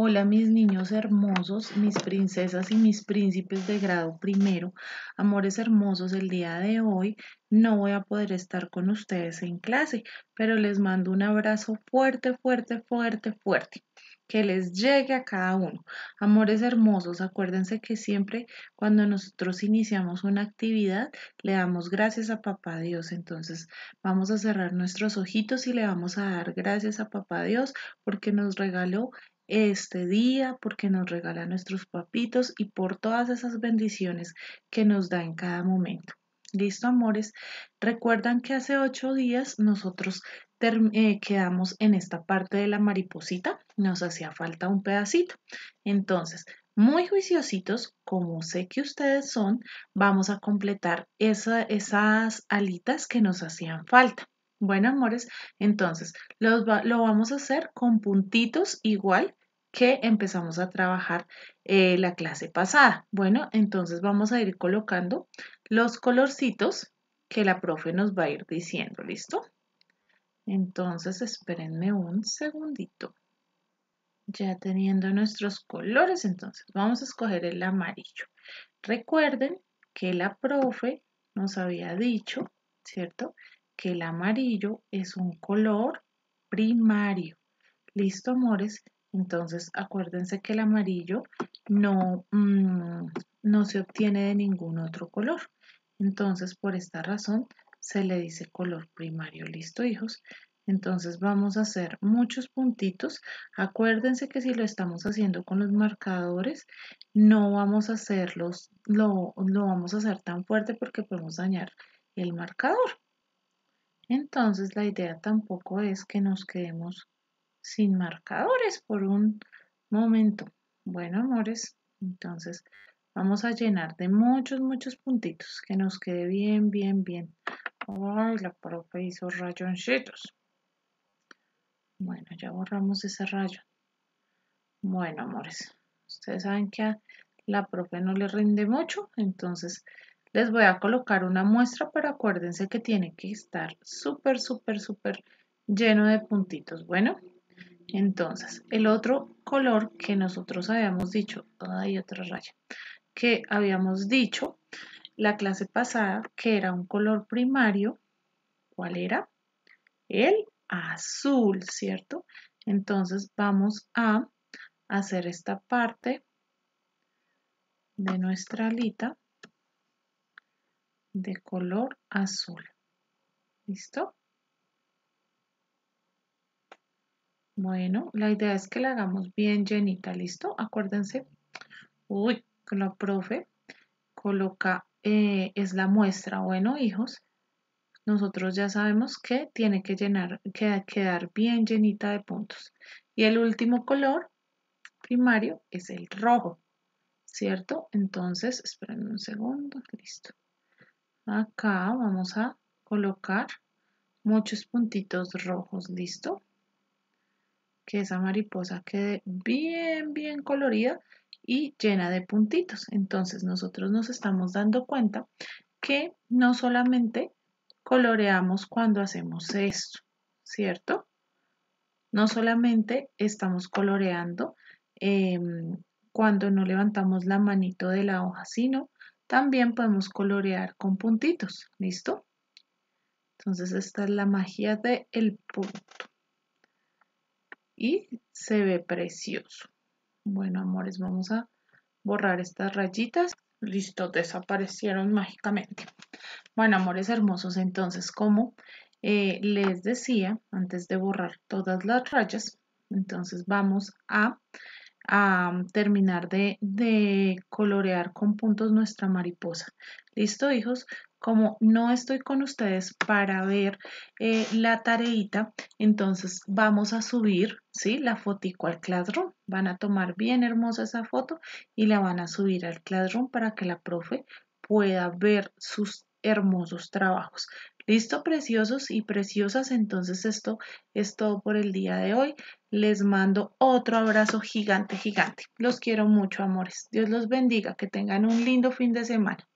Hola mis niños hermosos, mis princesas y mis príncipes de grado primero, amores hermosos, el día de hoy no voy a poder estar con ustedes en clase, pero les mando un abrazo fuerte, fuerte, fuerte, fuerte que les llegue a cada uno. Amores hermosos, acuérdense que siempre cuando nosotros iniciamos una actividad, le damos gracias a Papá Dios. Entonces vamos a cerrar nuestros ojitos y le vamos a dar gracias a Papá Dios porque nos regaló este día, porque nos regala nuestros papitos y por todas esas bendiciones que nos da en cada momento. Listo, amores. Recuerdan que hace ocho días nosotros eh, quedamos en esta parte de la mariposita. Nos hacía falta un pedacito. Entonces, muy juiciositos, como sé que ustedes son, vamos a completar esas alitas que nos hacían falta. Bueno, amores, entonces lo vamos a hacer con puntitos igual que empezamos a trabajar eh, la clase pasada. Bueno, entonces vamos a ir colocando los colorcitos que la profe nos va a ir diciendo, ¿listo? Entonces, espérenme un segundito. Ya teniendo nuestros colores, entonces vamos a escoger el amarillo. Recuerden que la profe nos había dicho, ¿cierto? Que el amarillo es un color primario. Listo, amores. Entonces, acuérdense que el amarillo no, mm, no se obtiene de ningún otro color. Entonces, por esta razón, se le dice color primario. Listo, hijos. Entonces vamos a hacer muchos puntitos. Acuérdense que si lo estamos haciendo con los marcadores, no vamos a hacerlos, lo, lo vamos a hacer tan fuerte porque podemos dañar el marcador. Entonces la idea tampoco es que nos quedemos sin marcadores por un momento. Bueno, amores, entonces vamos a llenar de muchos, muchos puntitos, que nos quede bien, bien, bien. Ay, la profe hizo rayoncitos. Bueno, ya borramos ese rayo. Bueno, amores, ustedes saben que a la profe no le rinde mucho, entonces les voy a colocar una muestra, pero acuérdense que tiene que estar súper, súper, súper lleno de puntitos. Bueno. Entonces, el otro color que nosotros habíamos dicho, hay otra raya, que habíamos dicho la clase pasada que era un color primario, ¿cuál era? El azul, ¿cierto? Entonces vamos a hacer esta parte de nuestra alita de color azul. ¿Listo? Bueno, la idea es que la hagamos bien llenita, ¿listo? Acuérdense. Uy, la profe coloca, eh, es la muestra. Bueno, hijos, nosotros ya sabemos que tiene que llenar, que quedar bien llenita de puntos. Y el último color primario es el rojo, ¿cierto? Entonces, esperen un segundo, listo. Acá vamos a colocar muchos puntitos rojos, ¿listo? que esa mariposa quede bien, bien colorida y llena de puntitos. Entonces nosotros nos estamos dando cuenta que no solamente coloreamos cuando hacemos esto, ¿cierto? No solamente estamos coloreando em, cuando no levantamos la manito de la hoja, sino también podemos colorear con puntitos, ¿listo? Entonces esta es la magia del el punto y se ve precioso. Bueno, amores, vamos a borrar estas rayitas. Listo, desaparecieron mágicamente. Bueno, amores hermosos, entonces, como eh, les decía, antes de borrar todas las rayas, entonces vamos a, terminar de, de colorear con puntos nuestra mariposa. Listo, hijos, como no estoy con ustedes para ver eh, la tareita, entonces vamos a subir ¿sí? la fotico al Classroom. Van a tomar bien hermosa esa foto y la van a subir al Classroom para que la profe pueda ver sus hermosos trabajos. Listo, preciosos y preciosas. Entonces esto es todo por el día de hoy. Les mando otro abrazo gigante, gigante. Los quiero mucho, amores. Dios los bendiga. Que tengan un lindo fin de semana.